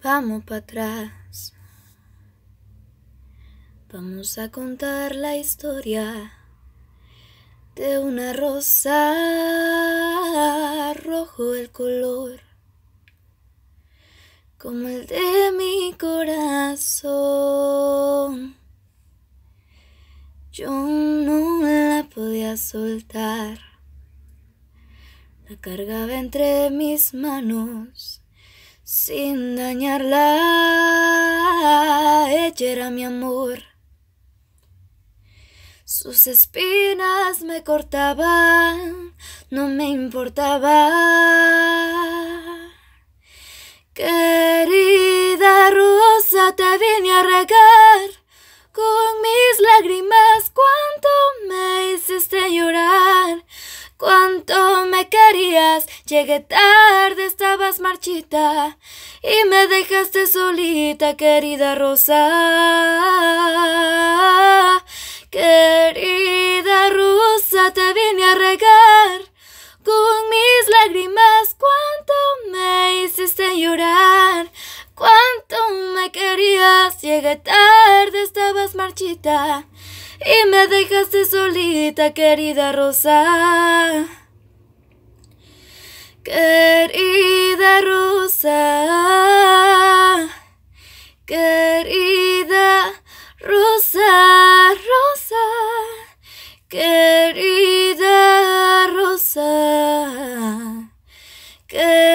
Vamos para atrás. Vamos a contar la historia de una rosa rojo el color, como el de mi corazón. Yo no la podía soltar, la cargaba entre mis manos sin dañarla, ella era mi amor. Sus espinas me cortaban, no me importaba. Querida rosa, te vine a regar Llegué tarde, estabas marchita y me dejaste solita, querida Rosa. Querida Rosa, te vine a regar con mis lágrimas. Cuánto me hiciste llorar, cuánto me querías. Llegué tarde, estabas marchita y me dejaste solita, querida Rosa. Querida Rosa, querida Rosa, Rosa, querida Rosa, querida